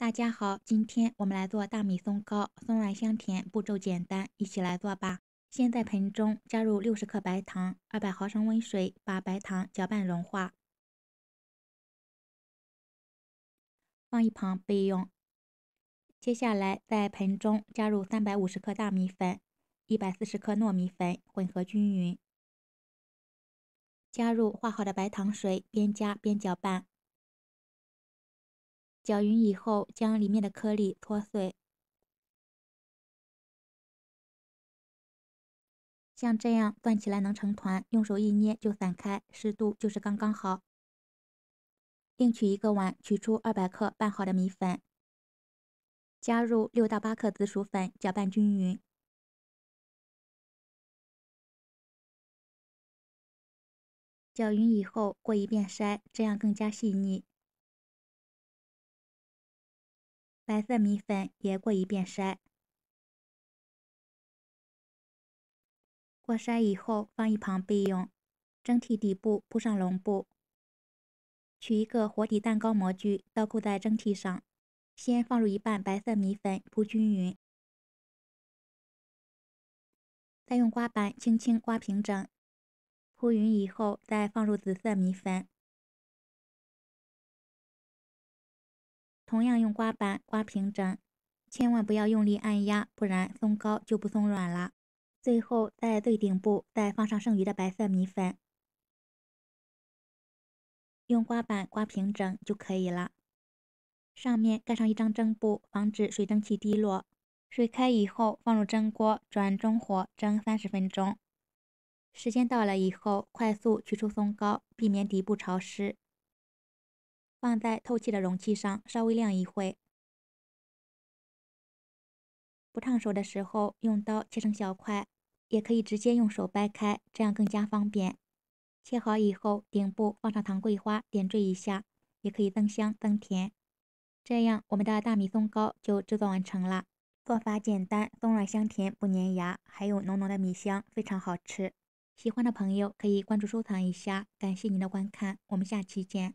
大家好，今天我们来做大米松糕，松软香甜，步骤简单，一起来做吧。先在盆中加入六十克白糖，二百毫升温水，把白糖搅拌融化，放一旁备用。接下来在盆中加入三百五十克大米粉，一百四十克糯米粉，混合均匀，加入化好的白糖水，边加边搅拌。搅匀以后，将里面的颗粒搓碎，像这样攥起来能成团，用手一捏就散开，湿度就是刚刚好。另取一个碗，取出二百克拌好的米粉，加入六到八克紫薯粉，搅拌均匀。搅匀以后过一遍筛，这样更加细腻。白色米粉也过一遍筛，过筛以后放一旁备用。蒸屉底部铺上笼布，取一个活底蛋糕模具倒扣在蒸屉上，先放入一半白色米粉铺均匀，再用刮板轻轻刮平整，铺匀以后再放入紫色米粉。同样用刮板刮平整，千万不要用力按压，不然松糕就不松软了。最后在最顶部再放上剩余的白色米粉，用刮板刮平整就可以了。上面盖上一张蒸布，防止水蒸气滴落。水开以后放入蒸锅，转中火蒸三十分钟。时间到了以后，快速取出松糕，避免底部潮湿。放在透气的容器上，稍微晾一会。不烫手的时候，用刀切成小块，也可以直接用手掰开，这样更加方便。切好以后，顶部放上糖桂花点缀一下，也可以增香增甜。这样我们的大米松糕就制作完成了。做法简单，松软香甜，不粘牙，还有浓浓的米香，非常好吃。喜欢的朋友可以关注收藏一下，感谢您的观看，我们下期见。